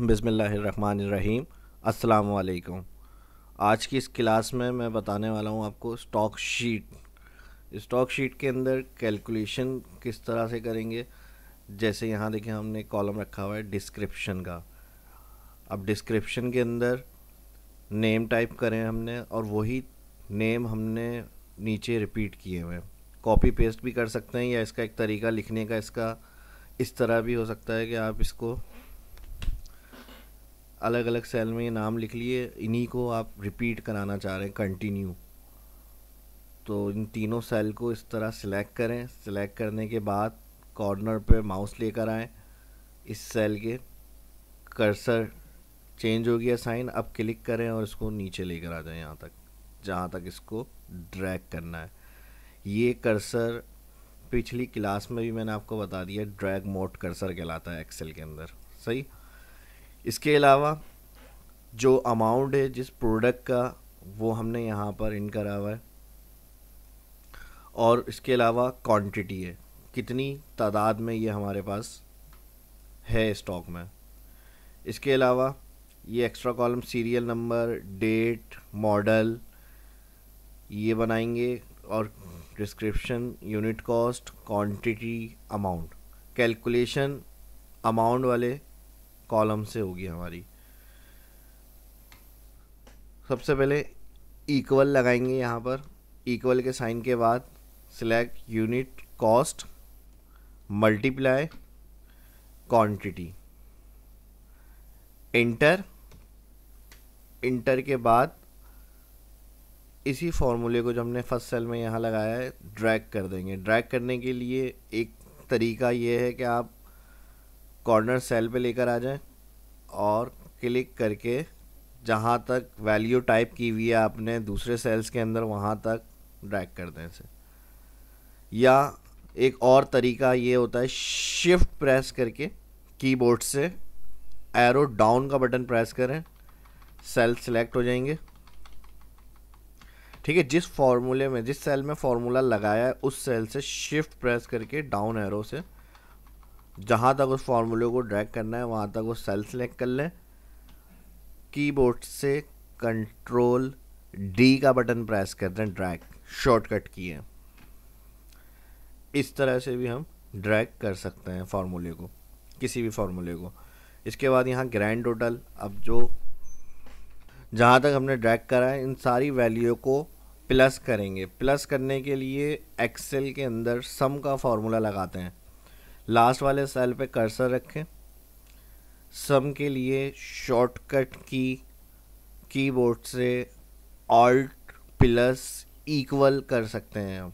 बिसमीम असलकुम आज की इस क्लास में मैं बताने वाला हूँ आपको स्टॉक शीट स्टॉक शीट के अंदर कैलकुलेशन किस तरह से करेंगे जैसे यहाँ देखिए हमने कॉलम रखा हुआ है डिस्क्रिप्शन का अब डिस्क्रिप्शन के अंदर नेम टाइप करें हमने और वही नेम हमने नीचे रिपीट किए हुए हैं कॉपी पेस्ट भी कर सकते हैं या इसका एक तरीका लिखने का इसका इस तरह भी हो सकता है कि आप इसको अलग अलग सेल में ये नाम लिख लिए इन्हीं को आप रिपीट कराना चाह रहे हैं कंटिन्यू तो इन तीनों सेल को इस तरह सिलेक्ट करें सिलेक्ट करने के बाद कॉर्नर पे माउस लेकर आएँ इस सेल के कर्सर चेंज हो गया साइन अब क्लिक करें और इसको नीचे लेकर आ जाएं यहाँ तक जहाँ तक इसको ड्रैग करना है ये कर्सर पिछली क्लास में भी मैंने आपको बता दिया ड्रैग मोड कर्सर कहलाता है एक्सेल के अंदर सही इसके अलावा जो अमाउंट है जिस प्रोडक्ट का वो हमने यहाँ पर इन करा हुआ है और इसके अलावा क्वांटिटी है कितनी तादाद में ये हमारे पास है स्टॉक में इसके अलावा ये extra column serial number date model ये बनाएंगे और description unit cost quantity amount calculation amount वाले कॉलम से होगी हमारी सबसे पहले इक्वल लगाएंगे यहाँ पर इक्वल के साइन के बाद select unit cost multiply quantity enter enter के बाद इसी फॉर्मूले को जो हमने फर्स्ट सेल में यहाँ लगाया है ड्रैग कर देंगे ड्रैग करने के लिए एक तरीका ये है कि आप कॉर्नर सेल पे लेकर आ जाएं और क्लिक करके जहाँ तक वैल्यू टाइप की हुई है आपने दूसरे सेल्स के अंदर वहाँ तक ड्रैग कर दें इसे या एक और तरीका ये होता है शिफ्ट प्रेस करके कीबोर्ड से एरो डाउन का बटन प्रेस करें सेल सेलेक्ट हो जाएंगे ठीक है जिस फॉर्मूले में जिस सेल में फार्मूला लगाया है उस सेल से शिफ्ट प्रेस करके डाउन एरो से जहाँ तक उस फार्मूले को ड्रैग करना है वहाँ तक वो सेल सेलेक्ट कर लें कीबोर्ड से कंट्रोल डी का बटन प्रेस कर दें ड्रैग शॉर्टकट की है इस तरह से भी हम ड्रैग कर सकते हैं फार्मूले को किसी भी फार्मूले को इसके बाद यहाँ ग्रैंड टोटल अब जो जहाँ तक हमने ड्रैग करा है इन सारी वैल्यू को प्लस करेंगे प्लस करने के लिए एक्सेल के अंदर सम का फार्मूला लगाते हैं लास्ट वाले सेल पे कर्सर रखें सम के लिए शॉर्टकट की कीबोर्ड से ऑल्ट प्लस इक्वल कर सकते हैं हम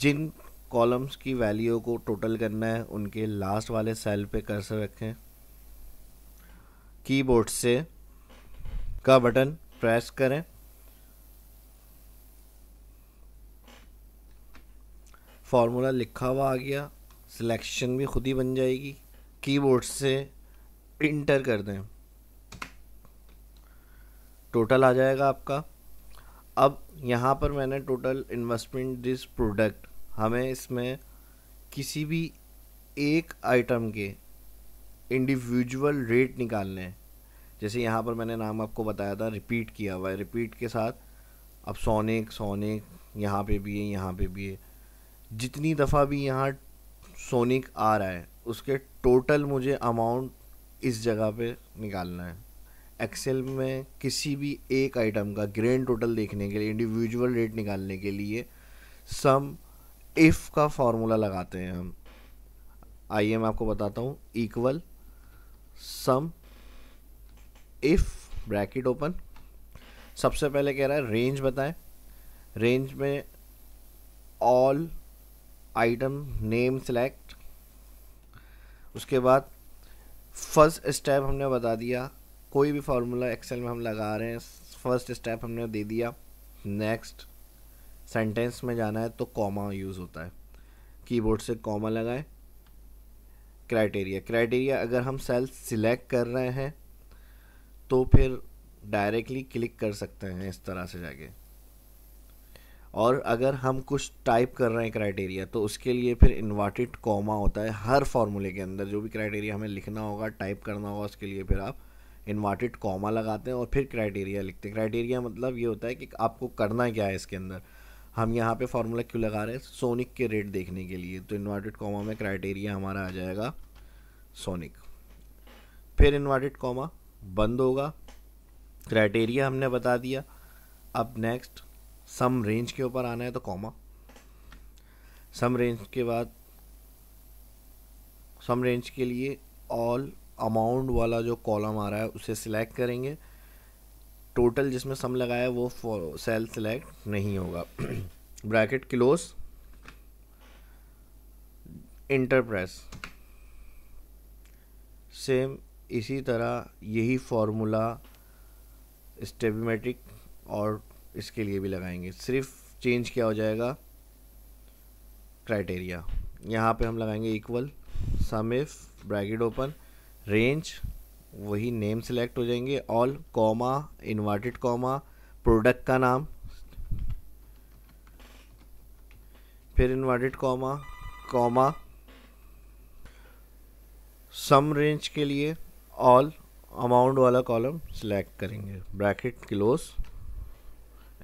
जिन कॉलम्स की वैल्यू को टोटल करना है उनके लास्ट वाले सेल पे कर्सर रखें कीबोर्ड से का बटन प्रेस करें फार्मूला लिखा हुआ आ गया सिलेक्शन भी खुद ही बन जाएगी कीबोर्ड से इंटर कर दें टोटल आ जाएगा आपका अब यहाँ पर मैंने टोटल इन्वेस्टमेंट दिस प्रोडक्ट हमें इसमें किसी भी एक आइटम के इंडिविजुअल रेट निकालने हैं जैसे यहाँ पर मैंने नाम आपको बताया था रिपीट किया हुआ है रिपीट के साथ अब सोनिक सोनिक यहाँ पे भी है यहाँ पे भी है जितनी दफ़ा भी यहाँ सोनिक आ रहा है उसके टोटल मुझे अमाउंट इस जगह पे निकालना है एक्सेल में किसी भी एक आइटम का ग्रैंड टोटल देखने के लिए इंडिविजुअल रेट निकालने के लिए सम इफ़ का फार्मूला लगाते हैं हम आइए मैं आपको बताता हूँ equal sum if bracket open सबसे पहले कह रहा है रेंज बताएं रेंज में ऑल आइटम नेम सेलेक्ट उसके बाद फर्स्ट स्टेप हमने बता दिया कोई भी फार्मूला एक्सेल में हम लगा रहे हैं फर्स्ट स्टेप हमने दे दिया नेक्स्ट सेंटेंस में जाना है तो कॉमा यूज़ होता है कीबोर्ड से कॉमा लगाएं क्राइटेरिया क्राइटेरिया अगर हम सेल सिलेक्ट कर रहे हैं तो फिर डायरेक्टली क्लिक कर सकते हैं इस तरह से जाके और अगर हम कुछ टाइप कर रहे हैं क्राइटेरिया तो उसके लिए फिर इन्वर्टेड कॉमा होता है हर फार्मूले के अंदर जो भी क्राइटेरिया हमें लिखना होगा टाइप करना होगा उसके लिए फिर आप इन्वर्टेड कॉमा लगाते हैं और फिर क्राइटेरिया लिखते हैं क्राइटेरिया मतलब ये होता है कि आपको करना क्या है इसके अंदर हम यहाँ पे फार्मूला क्यों लगा रहे हैं सोनिक के रेट देखने के लिए तो इन्वर्टेड कॉमा में क्राइटेरिया हमारा आ जाएगा सोनिक फिर इन्वर्टेड कॉमा बंद होगा क्राइटेरिया हमने बता दिया अब नेक्स्ट सम रेंज के ऊपर आना है तो कॉमा सम रेंज के बाद सम रेंज के लिए ऑल अमाउंट वाला जो कॉलम आ रहा है उसे सिलेक्ट करेंगे टोटल जिसमें सम लगाया वो सेल सिलेक्ट नहीं होगा ब्रैकेट क्लोज इंटरप्रेस सेम इसी तरह यही फॉर्मूला स्टेबीमेट्रिक और इसके लिए भी लगाएंगे सिर्फ चेंज क्या हो जाएगा क्राइटेरिया यहाँ पे हम लगाएंगे equal sum if bracket open range वही नेम सेलेक्ट हो जाएंगे all comma inverted comma product का नाम फिर inverted comma comma sum range के लिए ऑल अमाउंट वाला कॉलम सिलेक्ट करेंगे ब्रैकेट क्लोज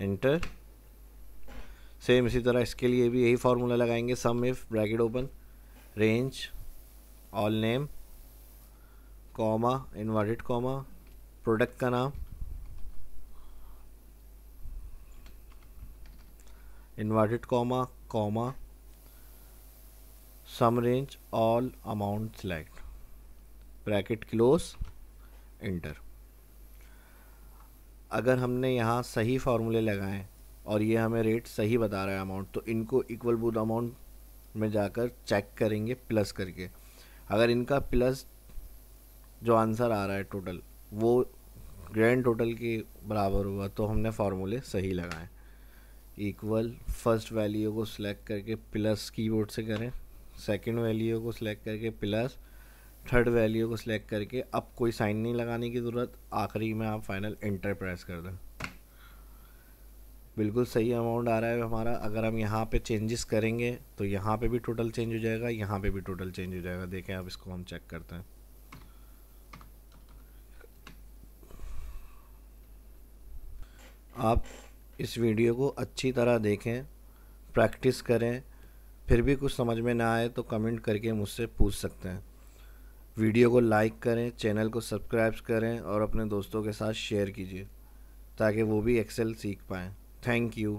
एंटर सेम इसी तरह इसके लिए भी यही फार्मूला लगाएंगे sum if bracket open range all name comma inverted comma product का नाम inverted comma comma sum range all amount select bracket close enter अगर हमने यहाँ सही फार्मूले लगाएं और ये हमें रेट सही बता रहा है अमाउंट तो इनको इक्वल बुद अमाउंट में जाकर चेक करेंगे प्लस करके अगर इनका प्लस जो आंसर आ रहा है टोटल वो ग्रैंड टोटल के बराबर हुआ तो हमने फार्मूले सही लगाए इक्वल फर्स्ट वैल्यू को सिलेक्ट करके प्लस कीबोर्ड से करें सेकंड वैल्यू को सिलेक्ट करके प्लस थर्ड वैल्यू को सिलेक्ट करके अब कोई साइन नहीं लगाने की ज़रूरत आखिरी में आप फाइनल इंटर प्रेस कर दें बिल्कुल सही अमाउंट आ रहा है हमारा अगर हम यहाँ पे चेंजेस करेंगे तो यहाँ पे भी टोटल चेंज हो जाएगा यहाँ पे भी टोटल चेंज हो जाएगा देखें आप इसको हम चेक करते हैं आप इस वीडियो को अच्छी तरह देखें प्रैक्टिस करें फिर भी कुछ समझ में ना आए तो कमेंट करके मुझसे पूछ सकते हैं वीडियो को लाइक करें चैनल को सब्सक्राइब करें और अपने दोस्तों के साथ शेयर कीजिए ताकि वो भी एक्सेल सीख पाएँ थैंक यू